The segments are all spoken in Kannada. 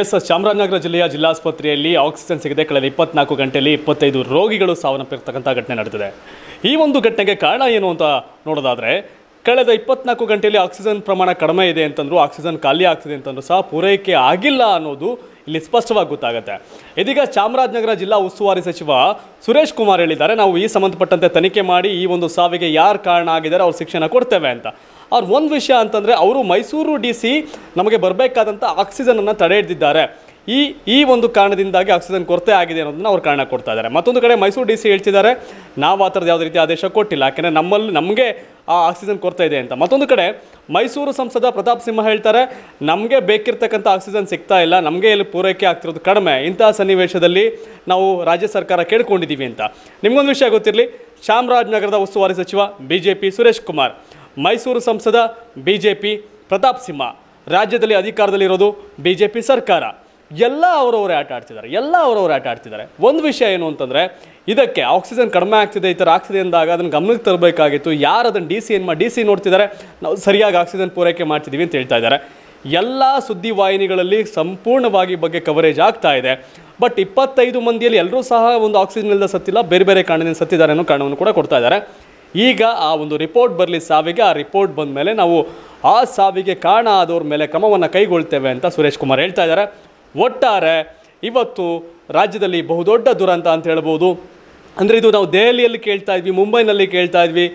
ಎಸ್ ಚಾಮರಾಜನಗರ ಜಿಲ್ಲೆಯ ಜಿಲ್ಲಾಸ್ಪತ್ರೆಯಲ್ಲಿ ಆಕ್ಸಿಜನ್ ಸಿಗದೆ ಕಳೆದ ಇಪ್ಪತ್ನಾಲ್ಕು ಗಂಟೆಯಲ್ಲಿ ಇಪ್ಪತ್ತೈದು ರೋಗಿಗಳು ಸಾವನ್ನಪ್ಪಿರ್ತಕ್ಕಂಥ ಘಟನೆ ನಡೆದಿದೆ ಈ ಒಂದು ಘಟನೆಗೆ ಕಾರಣ ಏನು ಅಂತ ನೋಡೋದಾದರೆ ಕಳೆದ ಇಪ್ಪತ್ನಾಲ್ಕು ಗಂಟೆಯಲ್ಲಿ ಆಕ್ಸಿಜನ್ ಪ್ರಮಾಣ ಕಡಿಮೆ ಇದೆ ಅಂತಂದರೂ ಆಕ್ಸಿಜನ್ ಖಾಲಿ ಆಗ್ತಿದೆ ಅಂತಂದ್ರು ಸಹ ಪೂರೈಕೆ ಆಗಿಲ್ಲ ಅನ್ನೋದು ಇಲ್ಲಿ ಸ್ಪಷ್ಟವಾಗಿ ಗೊತ್ತಾಗುತ್ತೆ ಇದೀಗ ಚಾಮರಾಜನಗರ ಜಿಲ್ಲಾ ಉಸ್ತುವಾರಿ ಸಚಿವ ಸುರೇಶ್ ಕುಮಾರ್ ಹೇಳಿದ್ದಾರೆ ನಾವು ಈ ಸಂಬಂಧಪಟ್ಟಂತೆ ತನಿಖೆ ಮಾಡಿ ಈ ಒಂದು ಸಾವಿಗೆ ಯಾರು ಕಾರಣ ಆಗಿದ್ದಾರೆ ಅವ್ರ ಶಿಕ್ಷಣ ಕೊಡ್ತೇವೆ ಅಂತ ಅವ್ರ ಒಂದು ವಿಷಯ ಅಂತಂದರೆ ಅವರು ಮೈಸೂರು ಡಿ ಸಿ ನಮಗೆ ಬರಬೇಕಾದಂಥ ಆಕ್ಸಿಜನನ್ನು ತಡೆ ಹಿಡಿದಿದ್ದಾರೆ ಈ ಈ ಒಂದು ಕಾರಣದಿಂದಾಗಿ ಆಕ್ಸಿಜನ್ ಕೊರತೆ ಆಗಿದೆ ಅನ್ನೋದನ್ನ ಅವರು ಕಾರಣ ಕೊಡ್ತಾ ಇದ್ದಾರೆ ಮತ್ತೊಂದು ಕಡೆ ಮೈಸೂರು ಡಿ ಸಿ ಹೇಳ್ತಿದ್ದಾರೆ ನಾವು ಆ ಥರದ ಯಾವುದೇ ರೀತಿ ಆದೇಶ ಕೊಟ್ಟಿಲ್ಲ ಯಾಕೆಂದರೆ ನಮ್ಮಲ್ಲಿ ನಮಗೆ ಆ ಆಕ್ಸಿಜನ್ ಕೊರತೆ ಇದೆ ಅಂತ ಮತ್ತೊಂದು ಕಡೆ ಮೈಸೂರು ಸಂಸದ ಪ್ರತಾಪ್ ಸಿಂಹ ಹೇಳ್ತಾರೆ ನಮಗೆ ಬೇಕಿರ್ತಕ್ಕಂಥ ಆಕ್ಸಿಜನ್ ಸಿಗ್ತಾ ಇಲ್ಲ ನಮಗೆ ಇಲ್ಲಿ ಪೂರೈಕೆ ಆಗ್ತಿರೋದು ಕಡಿಮೆ ಇಂತಹ ಸನ್ನಿವೇಶದಲ್ಲಿ ನಾವು ರಾಜ್ಯ ಸರ್ಕಾರ ಕೇಳ್ಕೊಂಡಿದ್ದೀವಿ ಅಂತ ನಿಮಗೊಂದು ವಿಷಯ ಗೊತ್ತಿರಲಿ ಚಾಮರಾಜನಗರದ ಉಸ್ತುವಾರಿ ಸಚಿವ B J P Suresh Kumar Mysuru ಸಂಸದ B J P Pratap Simha ರಾಜ್ಯದಲ್ಲಿ ಅಧಿಕಾರದಲ್ಲಿರೋದು ಬಿ ಜೆ ಪಿ ಸರ್ಕಾರ ಎಲ್ಲ ಅವರವರೇ ಆಟ ಆಡ್ತಿದ್ದಾರೆ ಎಲ್ಲ ಅವರವರೇ ಆಟ ಆಡ್ತಿದ್ದಾರೆ ಒಂದು ವಿಷಯ ಏನು ಅಂತಂದರೆ ಇದಕ್ಕೆ ಆಕ್ಸಿಜನ್ ಕಡಿಮೆ ಆಗ್ತಿದೆ ಈ ಥರ ಆಗ್ತಿದೆ ಅಂದಾಗ ಅದನ್ನು ಗಮನಕ್ಕೆ ತರಬೇಕಾಗಿತ್ತು ಯಾರು ಅದನ್ನು ಡಿ ಸಿ ಏನು ಮಾಡಿ ಡಿ ಸಿ ನೋಡ್ತಿದ್ದಾರೆ ನಾವು ಸರಿಯಾಗಿ ಆಕ್ಸಿಜನ್ ಪೂರೈಕೆ ಮಾಡ್ತಿದ್ದೀವಿ ಅಂತ ಹೇಳ್ತಾ ಇದ್ದಾರೆ ಎಲ್ಲ ಸುದ್ದಿವಾಹಿನಿಗಳಲ್ಲಿ ಸಂಪೂರ್ಣವಾಗಿ ಬಗ್ಗೆ ಕವರೇಜ್ ಆಗ್ತಾ ಇದೆ ಬಟ್ ಇಪ್ಪತ್ತೈದು ಮಂದಿಯಲ್ಲಿ ಎಲ್ಲರೂ ಸಹ ಒಂದು ಆಕ್ಸಿಜನ್ ಇಲ್ಲದ ಸತ್ತಿಲ್ಲ ಬೇರೆ ಬೇರೆ ಕಾರಣದಿಂದ ಸತ್ತಿದ್ದಾರೆ ಅನ್ನೋ ಕಾರಣವನ್ನು ಕೂಡ ಕೊಡ್ತಾ ಇದ್ದಾರೆ ಈಗ ಆ ಒಂದು ರಿಪೋರ್ಟ್ ಬರಲಿ ಸಾವಿಗೆ ಆ ರಿಪೋರ್ಟ್ ಬಂದ ಮೇಲೆ ನಾವು ಆ ಸಾವಿಗೆ ಕಾರಣ ಆದವ್ರ ಮೇಲೆ ಕ್ರಮವನ್ನು ಕೈಗೊಳ್ತೇವೆ ಅಂತ ಸುರೇಶ್ ಕುಮಾರ್ ಹೇಳ್ತಾ ಇದ್ದಾರೆ ಒಟ್ಟಾರೆ ಇವತ್ತು ರಾಜ್ಯದಲ್ಲಿ ಬಹುದೊಡ್ಡ ದುರಂತ ಅಂತ ಹೇಳ್ಬೋದು ಅಂದರೆ ಇದು ನಾವು ದೆಹಲಿಯಲ್ಲಿ ಕೇಳ್ತಾ ಇದ್ವಿ ಮುಂಬೈನಲ್ಲಿ ಕೇಳ್ತಾ ಇದ್ವಿ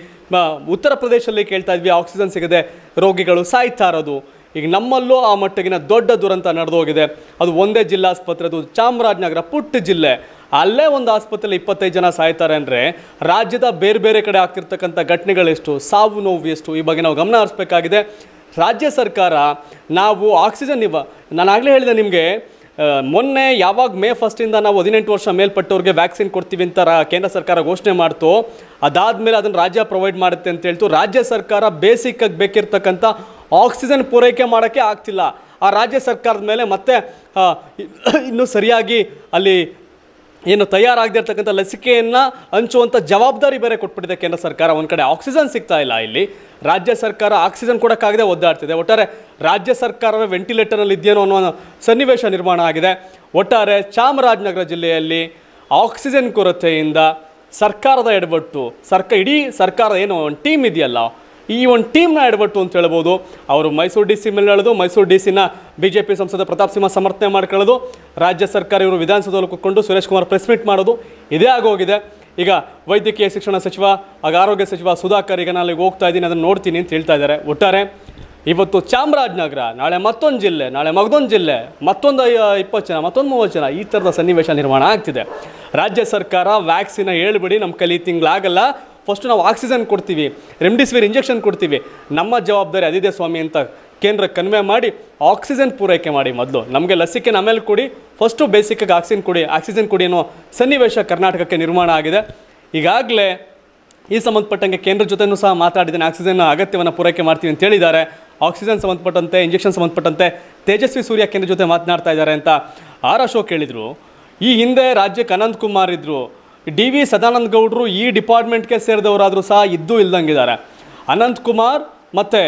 ಉತ್ತರ ಪ್ರದೇಶದಲ್ಲಿ ಕೇಳ್ತಾ ಇದ್ವಿ ಆಕ್ಸಿಜನ್ ಸಿಗದೆ ರೋಗಿಗಳು ಸಾಯ್ತಾ ಇರೋದು ಈಗ ನಮ್ಮಲ್ಲೂ ಆ ಮಟ್ಟಿಗಿನ ದೊಡ್ಡ ದುರಂತ ನಡೆದೋಗಿದೆ ಅದು ಒಂದೇ ಜಿಲ್ಲಾಸ್ಪತ್ರೆ ಅದು ಚಾಮರಾಜನಗರ ಪುಟ್ಟ ಜಿಲ್ಲೆ ಅಲ್ಲೇ ಒಂದು ಆಸ್ಪತ್ರೆಯಲ್ಲಿ ಇಪ್ಪತ್ತೈದು ಜನ ಸಾಯ್ತಾರೆ ಅಂದರೆ ರಾಜ್ಯದ ಬೇರೆ ಬೇರೆ ಕಡೆ ಆಗ್ತಿರ್ತಕ್ಕಂಥ ಘಟನೆಗಳೆಷ್ಟು ಸಾವು ನೋವು ಎಷ್ಟು ಈ ಬಗ್ಗೆ ನಾವು ಗಮನ ಹರಿಸಬೇಕಾಗಿದೆ ರಾಜ್ಯ ಸರ್ಕಾರ ನಾವು ಆಕ್ಸಿಜನ್ ಇವ ನಾನು ಆಗಲೇ ಹೇಳಿದೆ ನಿಮಗೆ ಮೊನ್ನೆ ಯಾವಾಗ ಮೇ ಫಸ್ಟಿಂದ ನಾವು ಹದಿನೆಂಟು ವರ್ಷ ಮೇಲ್ಪಟ್ಟವ್ರಿಗೆ ವ್ಯಾಕ್ಸಿನ್ ಕೊಡ್ತೀವಿ ಅಂತ ಕೇಂದ್ರ ಸರ್ಕಾರ ಘೋಷಣೆ ಮಾಡ್ತು ಅದಾದಮೇಲೆ ಅದನ್ನು ರಾಜ್ಯ ಪ್ರೊವೈಡ್ ಮಾಡುತ್ತೆ ಅಂತ ಹೇಳ್ತು ರಾಜ್ಯ ಸರ್ಕಾರ ಬೇಸಿಕ್ಕಾಗಿ ಬೇಕಿರ್ತಕ್ಕಂಥ ಆಕ್ಸಿಜನ್ ಪೂರೈಕೆ ಮಾಡೋಕ್ಕೆ ಆಗ್ತಿಲ್ಲ ಆ ರಾಜ್ಯ ಸರ್ಕಾರದ ಮೇಲೆ ಮತ್ತೆ ಇನ್ನೂ ಸರಿಯಾಗಿ ಅಲ್ಲಿ ಏನು ತಯಾರಾಗದಿರ್ತಕ್ಕಂಥ ಲಸಿಕೆಯನ್ನು ಹಂಚುವಂಥ ಜವಾಬ್ದಾರಿ ಬೇರೆ ಕೊಟ್ಬಿಟ್ಟಿದೆ ಕೇಂದ್ರ ಸರ್ಕಾರ ಒಂದು ಕಡೆ ಆಕ್ಸಿಜನ್ ಸಿಗ್ತಾ ಇಲ್ಲ ಇಲ್ಲಿ ರಾಜ್ಯ ಸರ್ಕಾರ ಆಕ್ಸಿಜನ್ ಕೊಡೋಕ್ಕಾಗದೆ ಒದ್ದಾಡ್ತಿದೆ ಒಟ್ಟಾರೆ ರಾಜ್ಯ ಸರ್ಕಾರವೇ ವೆಂಟಿಲೇಟರಲ್ಲಿ ಇದೆಯೇನೋ ಅನ್ನೋ ಸನ್ನಿವೇಶ ನಿರ್ಮಾಣ ಆಗಿದೆ ಒಟ್ಟಾರೆ ಚಾಮರಾಜನಗರ ಜಿಲ್ಲೆಯಲ್ಲಿ ಆಕ್ಸಿಜನ್ ಕೊರತೆಯಿಂದ ಸರ್ಕಾರದ ಎಡವಟ್ಟು ಸರ್ಕ ಇಡೀ ಸರ್ಕಾರ ಏನು ಒಂದು ಟೀಮ್ ಇದೆಯಲ್ಲ ಈ ಒಂದು ಟೀಮ್ನ ಎಡವಟ್ಟು ಅಂತ ಹೇಳ್ಬೋದು ಅವರು ಮೈಸೂರು ಡಿ ಸಿ ಮೇಲೆ ಹೇಳೋದು ಮೈಸೂರು ಡಿ ಸಿನ ಬಿ ಜೆ ಪಿ ಸಂಸದ ಪ್ರತಾಪ್ ಸಿಂಹ ಸಮರ್ಥನೆ ಮಾಡ್ಕೊಳ್ಳೋದು ರಾಜ್ಯ ಸರ್ಕಾರ ಇವರು ವಿಧಾನಸೌಧದಲ್ಲಿ ಕೂತ್ಕೊಂಡು ಸುರೇಶ್ ಕುಮಾರ್ ಪ್ರೆಸ್ ಮೀಟ್ ಮಾಡೋದು ಇದೇ ಆಗೋಗಿದೆ ಈಗ ವೈದ್ಯಕೀಯ ಶಿಕ್ಷಣ ಸಚಿವ ಆಗ ಆರೋಗ್ಯ ಸಚಿವ ಸುಧಾಕರ್ ಈಗ ನಾನು ಹೋಗ್ತಾ ಇದ್ದೀನಿ ಅದನ್ನು ನೋಡ್ತೀನಿ ಅಂತ ಹೇಳ್ತಾ ಇದ್ದಾರೆ ಒಟ್ಟಾರೆ ಇವತ್ತು ಚಾಮರಾಜನಗರ ನಾಳೆ ಮತ್ತೊಂದು ಜಿಲ್ಲೆ ನಾಳೆ ಮಗದೊಂದು ಜಿಲ್ಲೆ ಮತ್ತೊಂದು ಇಪ್ಪತ್ತು ಜನ ಮತ್ತೊಂದು ಮೂವತ್ತು ಜನ ಈ ಥರದ ಸನ್ನಿವೇಶ ನಿರ್ಮಾಣ ಆಗ್ತಿದೆ ರಾಜ್ಯ ಸರ್ಕಾರ ವ್ಯಾಕ್ಸಿನ ಹೇಳ್ಬಿಡಿ ನಮ್ಮ ಕಲಿ ತಿಂಗಳಾಗಲ್ಲ ಫಸ್ಟು ನಾವು ಆಕ್ಸಿಜನ್ ಕೊಡ್ತೀವಿ ರೆಮ್ಡಿಸಿವಿರ್ ಇಂಜೆಕ್ಷನ್ ಕೊಡ್ತೀವಿ ನಮ್ಮ ಜವಾಬ್ದಾರಿ ಅದಿದೆ ಸ್ವಾಮಿ ಅಂತ ಕೇಂದ್ರ ಕನ್ವೆ ಮಾಡಿ ಆಕ್ಸಿಜನ್ ಪೂರೈಕೆ ಮಾಡಿ ಮೊದಲು ನಮಗೆ ಲಸಿಕೆ ಆಮೇಲೆ ಕೊಡಿ ಫಸ್ಟು ಬೇಸಿಕ್ಕಾಗಿ ಆಕ್ಸಿಜನ್ ಕೊಡಿ ಆಕ್ಸಿಜನ್ ಕೊಡಿ ಅನ್ನೋ ಸನ್ನಿವೇಶ ಕರ್ನಾಟಕಕ್ಕೆ ನಿರ್ಮಾಣ ಆಗಿದೆ ಈಗಾಗಲೇ ಈ ಸಂಬಂಧಪಟ್ಟಂಗೆ ಕೇಂದ್ರ ಜೊತೆನೂ ಸಹ ಮಾತಾಡಿದ್ದೇನೆ ಆಕ್ಸಿಜನ್ ಅಗತ್ಯವನ್ನು ಪೂರೈಕೆ ಮಾಡ್ತೀವಿ ಅಂತ ಹೇಳಿದ್ದಾರೆ ಆಕ್ಸಿಜನ್ ಸಂಬಂಧಪಟ್ಟಂತೆ ಇಂಜೆಕ್ಷನ್ ಸಂಬಂಧಪಟ್ಟಂತೆ ತೇಜಸ್ವಿ ಸೂರ್ಯ ಕೇಂದ್ರ ಜೊತೆ ಮಾತನಾಡ್ತಾ ಇದ್ದಾರೆ ಅಂತ ಆರ್ ಅಶೋಕ್ ಹೇಳಿದರು ಈ ಹಿಂದೆ ರಾಜ್ಯಕ್ಕೆ ಅನಂತ್ ಕುಮಾರ್ ಇದ್ದರು ಡಿ ವಿ ಸದಾನಂದ ಗೌಡರು ಈ ಡಿಪಾರ್ಟ್ಮೆಂಟ್ಗೆ ಸೇರಿದವರಾದರೂ ಸಹ ಇದ್ದೂ ಇಲ್ದಂಗಿದ್ದಾರೆ ಅನಂತಕುಮಾರ್ ಮತ್ತು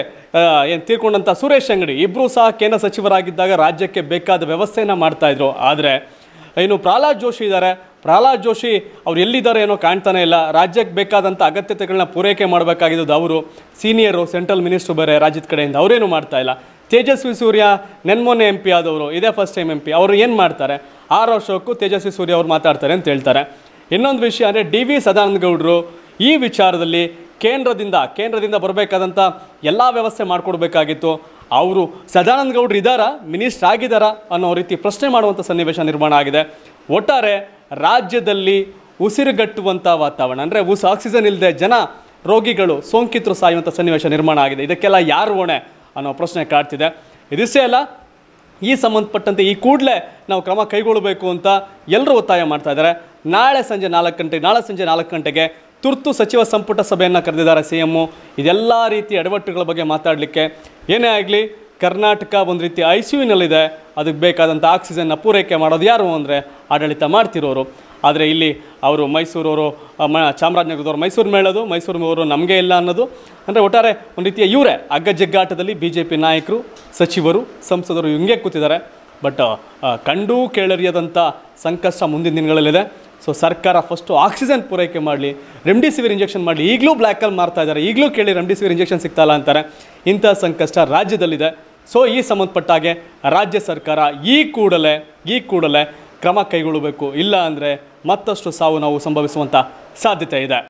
ಏನು ತೀರ್ಕೊಂಡಂಥ ಸುರೇಶ್ ಅಂಗಡಿ ಇಬ್ಬರೂ ಸಹ ಕೇಂದ್ರ ಸಚಿವರಾಗಿದ್ದಾಗ ರಾಜ್ಯಕ್ಕೆ ಬೇಕಾದ ವ್ಯವಸ್ಥೆಯನ್ನು ಮಾಡ್ತಾಯಿದ್ರು ಆದರೆ ಇನ್ನು ಪ್ರಹ್ಲಾದ್ ಜೋಶಿ ಇದ್ದಾರೆ ಪ್ರಹ್ಲಾದ್ ಜೋಶಿ ಅವ್ರು ಎಲ್ಲಿದ್ದಾರೆ ಏನೋ ಕಾಣ್ತಾನೆ ಇಲ್ಲ ರಾಜ್ಯಕ್ಕೆ ಬೇಕಾದಂಥ ಅಗತ್ಯತೆಗಳನ್ನ ಪೂರೈಕೆ ಮಾಡಬೇಕಾಗಿದ್ದು ಅವರು ಸೀನಿಯರು ಸೆಂಟ್ರಲ್ ಮಿನಿಸ್ಟ್ರು ಬೇರೆ ರಾಜ್ಯದ ಕಡೆಯಿಂದ ಅವರೇನು ಮಾಡ್ತಾ ಇಲ್ಲ ತೇಜಸ್ವಿ ಸೂರ್ಯ ನೆನ್ಮೊನ್ನೆ ಎಂ ಪಿ ಆದವರು ಇದೇ ಫಸ್ಟ್ ಟೈಮ್ ಎಂ ಪಿ ಅವರು ಏನು ಮಾಡ್ತಾರೆ ಆರು ವರ್ಷಕ್ಕೂ ತೇಜಸ್ವಿ ಸೂರ್ಯ ಅವ್ರು ಮಾತಾಡ್ತಾರೆ ಅಂತ ಹೇಳ್ತಾರೆ ಇನ್ನೊಂದು ವಿಷಯ ಅಂದರೆ ಡಿ ವಿ ಸದಾನಂದಗೌಡರು ಈ ವಿಚಾರದಲ್ಲಿ ಕೇಂದ್ರದಿಂದ ಕೇಂದ್ರದಿಂದ ಬರಬೇಕಾದಂಥ ಎಲ್ಲ ವ್ಯವಸ್ಥೆ ಮಾಡಿಕೊಡ್ಬೇಕಾಗಿತ್ತು ಅವರು ಸದಾನಂದಗೌಡರು ಇದ್ದಾರಾ ಮಿನಿಸ್ಟ್ರ್ ಆಗಿದ್ದಾರಾ ಅನ್ನೋ ರೀತಿ ಪ್ರಶ್ನೆ ಮಾಡುವಂಥ ಸನ್ನಿವೇಶ ನಿರ್ಮಾಣ ಆಗಿದೆ ಒಟ್ಟಾರೆ ರಾಜ್ಯದಲ್ಲಿ ಉಸಿರುಗಟ್ಟುವಂಥ ವಾತಾವರಣ ಅಂದರೆ ಉಸು ಆಕ್ಸಿಜನ್ ಇಲ್ಲದೆ ಜನ ರೋಗಿಗಳು ಸೋಂಕಿತರು ಸಾಯುವಂಥ ಸನ್ನಿವೇಶ ನಿರ್ಮಾಣ ಆಗಿದೆ ಇದಕ್ಕೆಲ್ಲ ಯಾರು ಹೊಣೆ ಅನ್ನೋ ಪ್ರಶ್ನೆ ಕಾಡ್ತಿದೆ ಇದಿಷ್ಟೇ ಅಲ್ಲ ಈ ಸಂಬಂಧಪಟ್ಟಂತೆ ಈ ಕೂಡಲೇ ನಾವು ಕ್ರಮ ಕೈಗೊಳ್ಳಬೇಕು ಅಂತ ಎಲ್ಲರೂ ಒತ್ತಾಯ ಮಾಡ್ತಾ ಇದ್ದಾರೆ ನಾಳೆ ಸಂಜೆ ನಾಲ್ಕು ಗಂಟೆಗೆ ನಾಳೆ ಸಂಜೆ ನಾಲ್ಕು ಗಂಟೆಗೆ ತುರ್ತು ಸಚಿವ ಸಂಪುಟ ಸಭೆಯನ್ನು ಕರೆದಿದ್ದಾರೆ ಸಿ ಎಮ್ಮು ಇದೆಲ್ಲ ರೀತಿ ಎಡವಟ್ಟುಗಳ ಬಗ್ಗೆ ಮಾತಾಡಲಿಕ್ಕೆ ಏನೇ ಆಗಲಿ ಕರ್ನಾಟಕ ಒಂದು ರೀತಿ ಐ ಸಿ ಯುನಲ್ಲಿದೆ ಅದಕ್ಕೆ ಬೇಕಾದಂಥ ಆಕ್ಸಿಜನ್ನ ಪೂರೈಕೆ ಮಾಡೋದು ಯಾರು ಅಂದರೆ ಆಡಳಿತ ಮಾಡ್ತಿರೋರು ಆದರೆ ಇಲ್ಲಿ ಅವರು ಮೈಸೂರವರು ಮ ಚಾಮರಾಜನಗರದವರು ಮೈಸೂರು ಮೇಳೋದು ಮೈಸೂರು ಅವರು ನಮಗೆ ಇಲ್ಲ ಅನ್ನೋದು ಅಂದರೆ ಒಟ್ಟಾರೆ ಒಂದು ರೀತಿಯ ಇವರೇ ಜಗ್ಗಾಟದಲ್ಲಿ ಬಿ ಜೆ ಪಿ ನಾಯಕರು ಸಚಿವರು ಸಂಸದರು ಹಿಂಗೆ ಕೂತಿದ್ದಾರೆ ಬಟ್ uh, uh, ಕಂಡು ಕೇಳರಿಯದಂಥ ಸಂಕಷ್ಟ ಮುಂದಿನ ದಿನಗಳಲ್ಲಿದೆ ಸೊ ಸರ್ಕಾರ ಫಸ್ಟು ಆಕ್ಸಿಜನ್ ಪೂರೈಕೆ ಮಾಡಲಿ ರೆಮ್ಡಿಸಿವಿರ್ ಇಂಜೆಕ್ಷನ್ ಮಾಡಲಿ ಈಗಲೂ ಬ್ಲ್ಯಾಕಲ್ಲಿ ಮಾರ್ತಾ ಇದ್ದಾರೆ ಈಗಲೂ ಕೇಳಿ ರೆಮ್ಡಿಸಿವಿರ್ ಇಂಜೆಕ್ಷನ್ ಸಿಗ್ತಾಯಿಲ್ಲ ಅಂತಾರೆ ಇಂಥ ಸಂಕಷ್ಟ ರಾಜ್ಯದಲ್ಲಿದೆ ಸೊ ಈ ಸಂಬಂಧಪಟ್ಟಾಗೆ ರಾಜ್ಯ ಸರ್ಕಾರ ಈ ಕೂಡಲೇ ಈ ಕೂಡಲೇ ಕ್ರಮ ಕೈಗೊಳ್ಳಬೇಕು ಇಲ್ಲ ಅಂದರೆ ಮತ್ತಷ್ಟು ಸಾವು ನಾವು ಸಂಭವಿಸುವಂಥ ಸಾಧ್ಯತೆ ಇದೆ